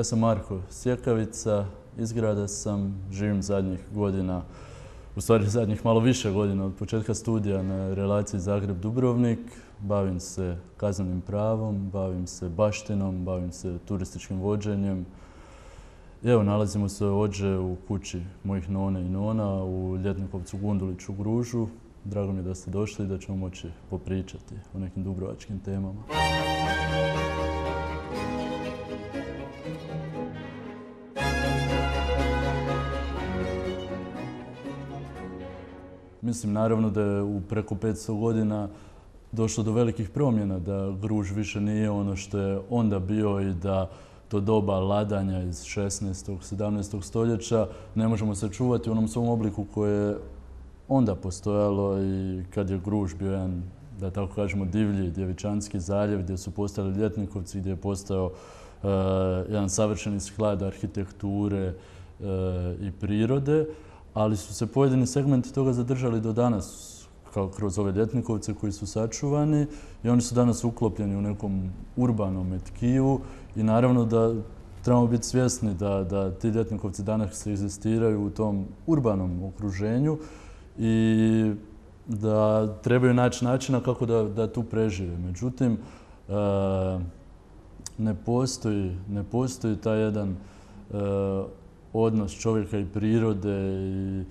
Ja sam Marko Sjekavica, izgrada sam, živim zadnjih godina, u stvari zadnjih malo više godina od početka studija na relaciji Zagreb-Dubrovnik. Bavim se kaznenim pravom, bavim se baštinom, bavim se turističkim vođenjem. Evo, nalazimo se ođe u kući mojih none i nona u ljetnikovcu Gundulić u Gružu. Drago mi je da ste došli i da ćemo moći popričati o nekim dubrovačkim temama. Mislim, naravno da je u preko 500 godina došlo do velikih promjena, da Gruž više nije ono što je onda bio i da to doba ladanja iz 16. 17. stoljeća ne možemo sačuvati u onom svom obliku koje je onda postojalo i kad je Gruž bio jedan, da tako kažemo, divlji djevičanski zaljev gdje su postali ljetnikovci, gdje je postao e, jedan savršeni sklad arhitekture e, i prirode ali su se pojedini segmenti toga zadržali do danas, kao kroz ove djetnikovce koji su sačuvani i oni su danas uklopljeni u nekom urbanom etkiju i naravno da trebamo biti svjesni da, ti djetnikovci danas se izistiraju u tom urbanom okruženju i da trebaju naći načina kako da, tu prežive. Međutim, e, ne ne postoji taj jedan e, odnos čovjeka i prirode i e,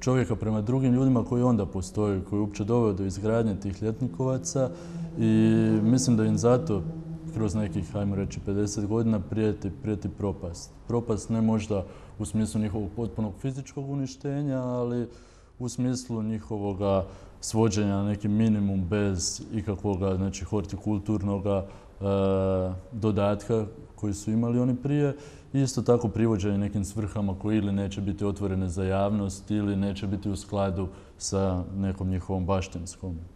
čovjeka prema drugim ljudima koji onda postoje, koji je uopće doveo do izgradnje tih ljetnikovaca i mislim da im zato kroz nekih, hajmo reći, 50 godina prijeti, propast. Propast ne možda u smislu njihovog potpunog fizičkog uništenja, ali u smislu njihovoga svođenja na neki minimum bez ikakvoga znači, hortikulturnog E, dodatka koji su imali oni prije. Isto tako privođenje nekim svrhama koji ili neće biti otvorene za javnost ili neće biti u skladu sa nekom njihovom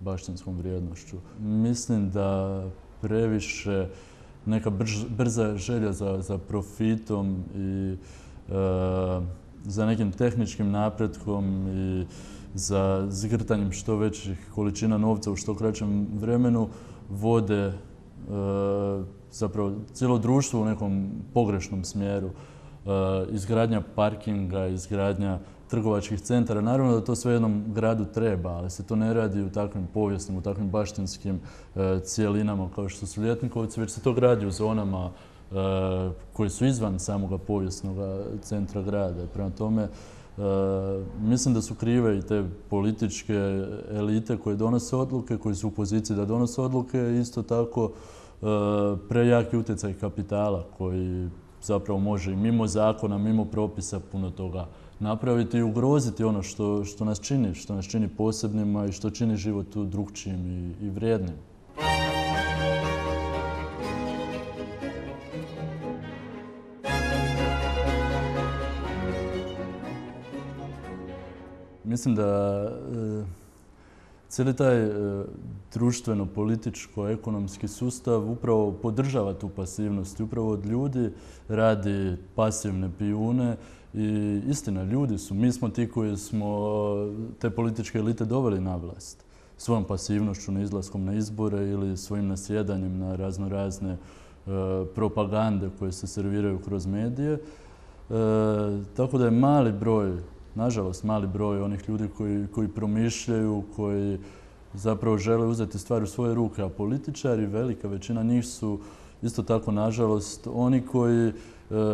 baštinskom, vrijednošću. Mislim da previše neka brza želja za, profitom i e, za nekim tehničkim napretkom i za zgrtanjem što većih količina novca u što kraćem vremenu vode E, zapravo cijelo društvo u nekom pogrešnom smjeru. E, izgradnja parkinga, izgradnja trgovačkih centara. Naravno da to sve jednom gradu treba, ali se to ne radi u takvim povijesnim, u takvim baštinskim e, cijelinama kao što su Ljetnikovice, već se to gradi u zonama koje su izvan samoga povijesnog centra grada. Prema tome, E, mislim da su krive i te političke elite koje donose odluke, koji su u poziciji da donose odluke, isto tako e, prejaki utjecaj kapitala koji zapravo može i mimo zakona, mimo propisa puno toga napraviti i ugroziti ono što, što nas čini, što nas čini posebnima i što čini život drugčijim i vrijednim. mislim da e, cijeli taj e, društveno-političko-ekonomski sustav upravo podržava tu pasivnost. Upravo od ljudi radi pasivne pijune i istina, ljudi su, mi smo ti koji smo te političke elite doveli na vlast svojom pasivnošću na izlaskom na izbore ili svojim nasjedanjem na razno razne e, propagande koje se serviraju kroz medije. tako da je mali broj nažalost, mali broj onih ljudi koji, promišljaju, koji zapravo žele uzeti stvari u svoje ruke, a političari, velika većina njih su isto tako, nažalost, oni koji e,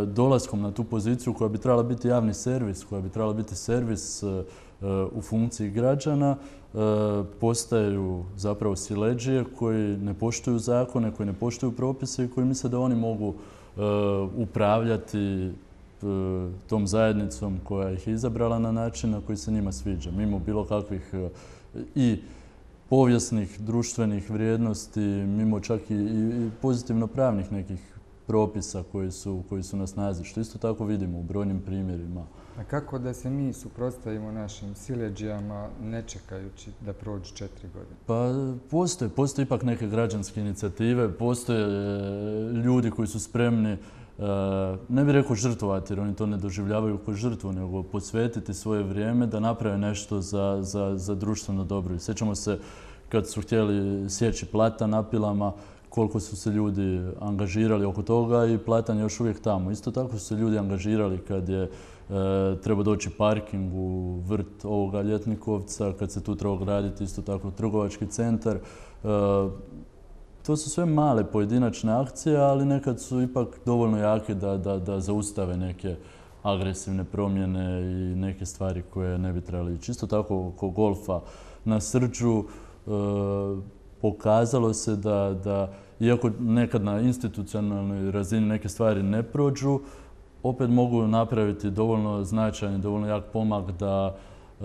dolaskom na tu poziciju koja bi trebala biti javni servis, koja bi trebala biti servis e, u funkciji građana, e, postaju zapravo sileđije koji ne poštuju zakone, koji ne poštuju propise i koji misle da oni mogu upravljati E, tom zajednicom koja ih je izabrala na način na koji se njima sviđa, mimo bilo kakvih e, i povijesnih, društvenih vrijednosti, mimo čak i, pozitivno pravnih nekih propisa koji su, nas nazi. što isto tako vidimo u brojnim primjerima. A kako da se mi suprotstavimo našim sileđijama ne čekajući da prođu četiri godine? Pa postoje, postoje ipak neke građanske inicijative, postoje e, ljudi koji su spremni E, ne bih rekao žrtvovati jer oni to ne doživljavaju kao žrtvu, nego posvetiti svoje vrijeme da naprave nešto za, društveno dobro. I sjećamo se kad su htjeli sjeći plata na pilama, koliko su se ljudi angažirali oko toga i platan je još uvijek tamo. Isto tako su se ljudi angažirali kad je e, trebao treba doći parking u vrt ovoga ljetnikovca, kad se tu treba graditi isto tako trgovački centar. E, to su sve male pojedinačne akcije, ali nekad su ipak dovoljno jake da, zaustave neke agresivne promjene i neke stvari koje ne bi trebali ići. Isto tako oko golfa na srđu e, pokazalo se da, iako nekad na institucionalnoj razini neke stvari ne prođu, opet mogu napraviti dovoljno značajan i dovoljno jak pomak da, e,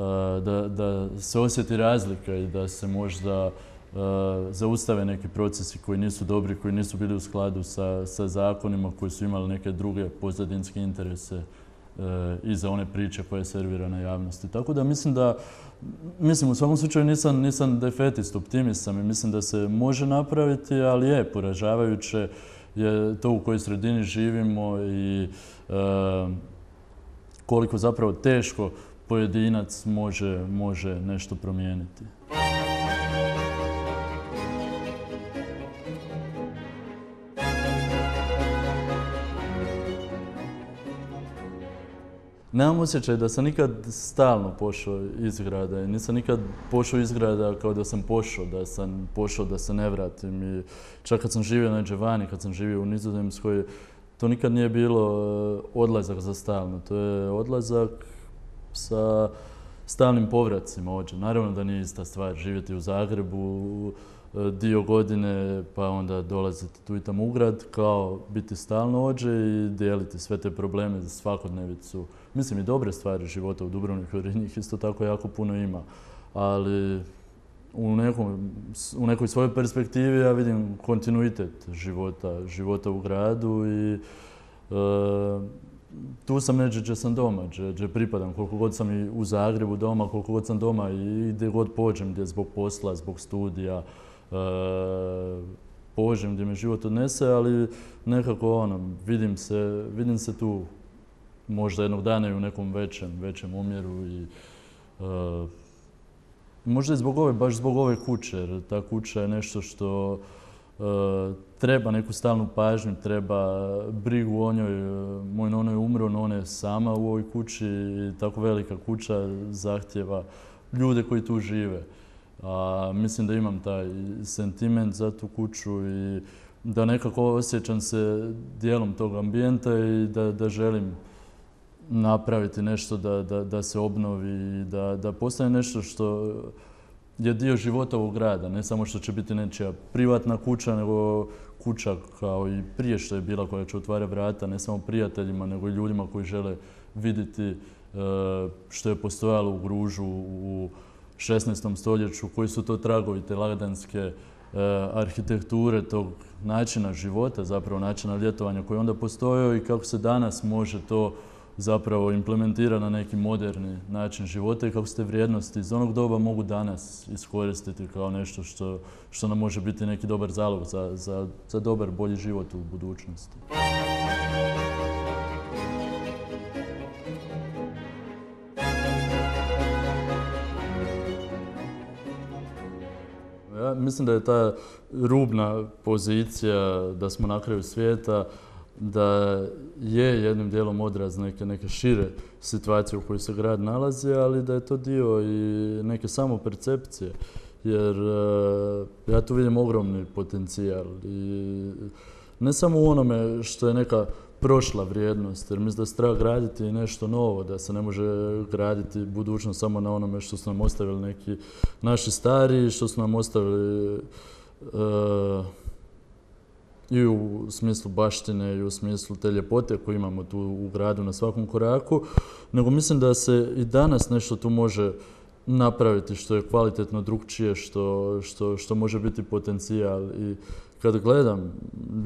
da se osjeti razlika i da se možda Eh, zaustave neki procesi koji nisu dobri, koji nisu bili u skladu sa, zakonima, koji su imali neke druge pozadinske interese eh, i za one priče koje je servirana javnosti. Tako da mislim da, mislim u svakom slučaju nisam, defetist, optimist sam i mislim da se može napraviti, ali je poražavajuće je to u kojoj sredini živimo i eh, koliko zapravo teško pojedinac može, može nešto promijeniti. nemam osjećaj da sam nikad stalno pošao iz grada nisam nikad pošao iz grada kao da sam pošao, da sam pošao da se ne vratim i čak kad sam živio na Đevani, kad sam živio u Nizozemskoj, to nikad nije bilo eh, odlazak za stalno, to je odlazak sa stalnim povracima ovdje. Naravno da nije ista stvar živjeti u Zagrebu, E, dio godine, pa onda dolaziti tu i tamo u grad, kao biti stalno ođe i dijeliti sve te probleme za svakodnevicu. Mislim i dobre stvari života u Dubrovniku, jer njih isto tako jako puno ima. Ali u, nekoj svojoj perspektivi ja vidim kontinuitet života, života u gradu i e, tu sam neđe gdje sam doma, gdje pripadam, koliko god sam i u Zagrebu doma, koliko god sam doma i gdje god pođem, gdje zbog posla, zbog studija, E, požem gdje me život odnese, ali nekako ono, vidim se, vidim se tu možda jednog dana i u nekom većem, većem umjeru i e, možda i zbog ove, baš zbog ove kuće, jer ta kuća je nešto što e, treba neku stalnu pažnju, treba brigu o njoj. Moj nono je umro, ona je sama u ovoj kući i tako velika kuća zahtjeva ljude koji tu žive. A, mislim da imam taj sentiment za tu kuću i da nekako osjećam se dijelom tog ambijenta i da, želim napraviti nešto da, se obnovi i da, da postane nešto što je dio života ovog grada. Ne samo što će biti nečija privatna kuća, nego kuća kao i prije što je bila koja će otvarati vrata, ne samo prijateljima, nego i ljudima koji žele vidjeti e, što je postojalo u Gružu, u 16. stoljeću, koji su to tragovi te lagdanske e, arhitekture, tog načina života, zapravo načina ljetovanja koji onda postojao i kako se danas može to zapravo implementira na neki moderni način života i kako ste vrijednosti iz onog doba mogu danas iskoristiti kao nešto što, nam može biti neki dobar zalog za, za, za dobar, bolji život u budućnosti. mislim da je ta rubna pozicija da smo na kraju svijeta, da je jednim dijelom odraz neke, neke šire situacije u kojoj se grad nalazi, ali da je to dio i neke percepcije, Jer eh, ja tu vidim ogromni potencijal i ne samo u onome što je neka prošla vrijednost, jer mislim da se treba graditi nešto novo, da se ne može graditi budućnost samo na onome što su nam ostavili neki naši stari, što su nam ostavili e, i u smislu baštine i u smislu te ljepote koju imamo tu u gradu na svakom koraku, nego mislim da se i danas nešto tu može napraviti što je kvalitetno drugčije, što, što može biti potencijal i kad gledam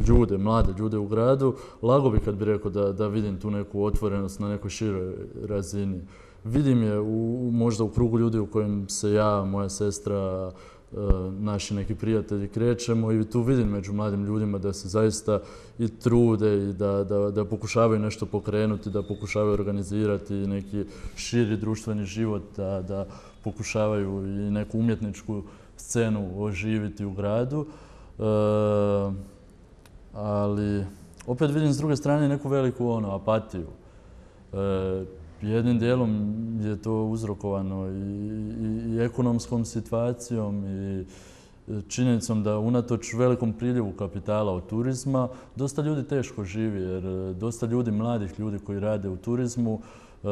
ljude, mlade ljude u gradu, lago bi kad bi rekao da, da vidim tu neku otvorenost na nekoj široj razini. Vidim je u, možda u krugu ljudi u kojem se ja, moja sestra, e, naši neki prijatelji krećemo i tu vidim među mladim ljudima da se zaista i trude i da, da, da pokušavaju nešto pokrenuti, da pokušavaju organizirati neki širi društveni život, da, da pokušavaju i neku umjetničku scenu oživiti u gradu. Eh, ali opet vidim s druge strane neku veliku ono, apatiju. Eh, jednim dijelom je to uzrokovano i, ekonomskom situacijom i e, činjenicom da unatoč velikom priljevu kapitala od turizma dosta ljudi teško živi jer e, dosta ljudi, mladih ljudi koji rade u turizmu eh,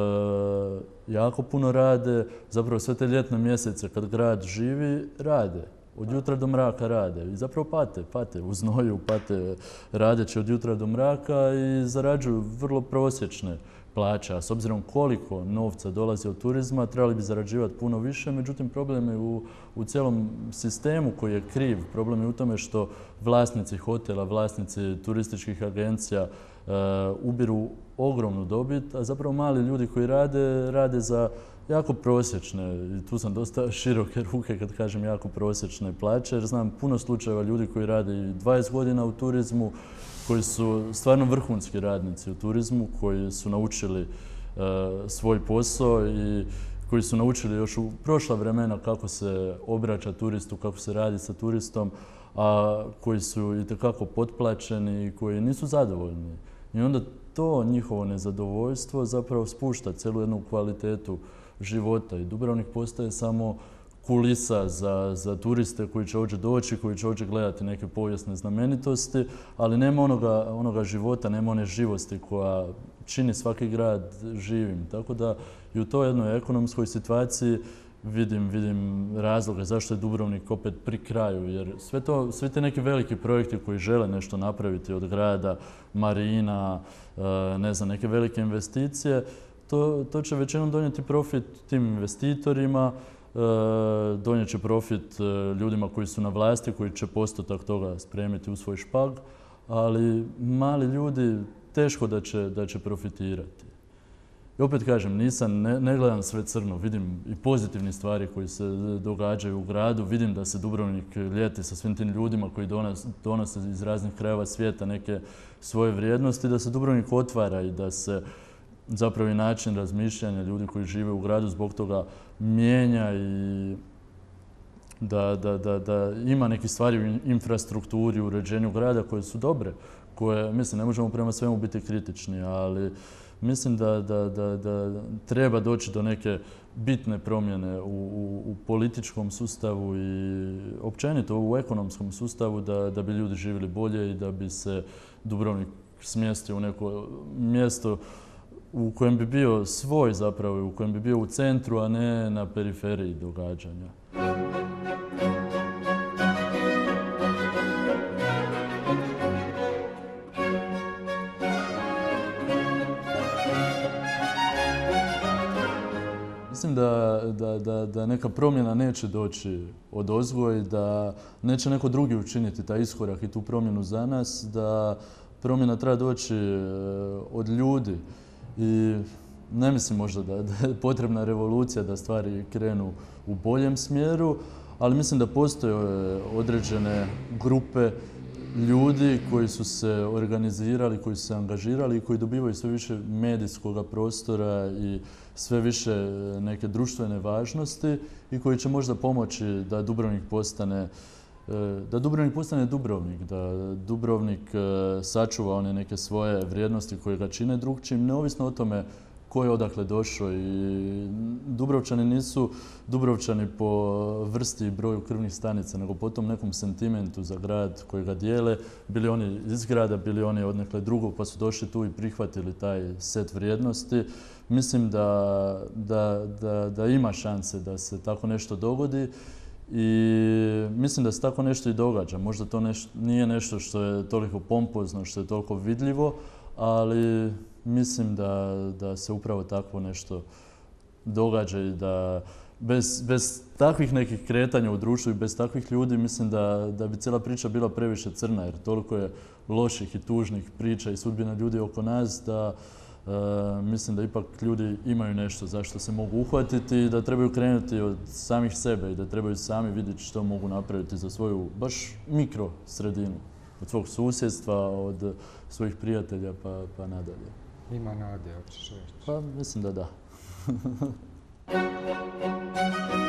jako puno rade, zapravo sve te ljetne mjesece kad grad živi, rade. Od jutra do mraka rade i zapravo pate, pate u znoju, pate radeći od jutra do mraka i zarađuju vrlo prosječne plaće. A s obzirom koliko novca dolazi od turizma, trebali bi zarađivati puno više, međutim problem je u, cijelom sistemu koji je kriv. Problem je u tome što vlasnici hotela, vlasnici turističkih agencija e, ubiru ogromnu dobit, a zapravo mali ljudi koji rade, rade za jako prosječne, i tu sam dosta široke ruke kad kažem jako prosječne plaće, jer znam puno slučajeva ljudi koji rade 20 godina u turizmu, koji su stvarno vrhunski radnici u turizmu, koji su naučili e, svoj posao i koji su naučili još u prošla vremena kako se obraća turistu, kako se radi sa turistom, a koji su itekako potplaćeni i koji nisu zadovoljni. I onda to njihovo nezadovoljstvo zapravo spušta celu jednu kvalitetu života i Dubrovnik postaje samo kulisa za, turiste koji će ovdje doći, koji će ovdje gledati neke povijesne znamenitosti, ali nema onoga, onoga života, nema one živosti koja čini svaki grad živim. Tako da i u toj jednoj ekonomskoj situaciji vidim, vidim razloge zašto je Dubrovnik opet pri kraju, jer sve to, svi te neki veliki projekti koji žele nešto napraviti od grada, marina, e, ne znam, neke velike investicije, to, će većinom donijeti profit tim investitorima, e, donijet će profit e, ljudima koji su na vlasti, koji će postotak toga spremiti u svoj špag, ali mali ljudi teško da će, da će profitirati. I opet kažem, nisam, ne, gledam sve crno, vidim i pozitivne stvari koje se e, događaju u gradu, vidim da se Dubrovnik e, ljeti sa svim tim ljudima koji donose iz raznih krajeva svijeta neke svoje vrijednosti, da se Dubrovnik otvara i da se zapravo i način razmišljanja ljudi koji žive u gradu zbog toga mijenja i da, da ima neke stvari u infrastrukturi, u uređenju grada koje su dobre, koje, mislim, ne možemo prema svemu biti kritični, ali Mislim da, da, da, da treba doći do neke bitne promjene u, u, političkom sustavu i općenito u ekonomskom sustavu da bi ljudi živjeli bolje i da bi se Dubrovnik smjestio u neko mjesto u kojem bi bio svoj zapravo, u kojem bi bio u centru, a ne na periferiji događanja. da, neka promjena neće doći od ozgoj, da neće neko drugi učiniti taj iskorak i tu promjenu za nas, da promjena treba doći e, od ljudi i ne mislim možda da je potrebna revolucija da stvari krenu u boljem smjeru, ali mislim da postoje e, određene grupe ljudi koji su se organizirali, koji su se angažirali i koji dobivaju sve više medijskog prostora i sve više e, neke društvene važnosti i koji će možda pomoći da Dubrovnik postane e, da Dubrovnik postane Dubrovnik, da Dubrovnik e, sačuva one neke svoje vrijednosti koje ga čine drugčim, neovisno o tome ko je odakle došao i Dubrovčani nisu Dubrovčani po vrsti i broju krvnih stanica, nego po tom nekom sentimentu za grad koji ga dijele. Bili oni iz grada, bili oni od nekle drugog, pa su došli tu i prihvatili taj set vrijednosti. Mislim da, ima šanse da se tako nešto dogodi i mislim da se tako nešto i događa. Možda to nije nešto što je toliko pompozno, što je toliko vidljivo, ali mislim da, se upravo takvo nešto događa i da bez, takvih nekih kretanja u društvu i bez takvih ljudi mislim da, bi cijela priča bila previše crna jer toliko je loših i tužnih priča i sudbina ljudi oko nas da e, mislim da ipak ljudi imaju nešto zašto se mogu uhvatiti i da trebaju krenuti od samih sebe i da trebaju sami vidjeti što mogu napraviti za svoju baš mikro sredinu od svog susjedstva, od svojih prijatelja pa, pa nadalje. Nima nadeja, hoćeš reći. Pa mislim da da.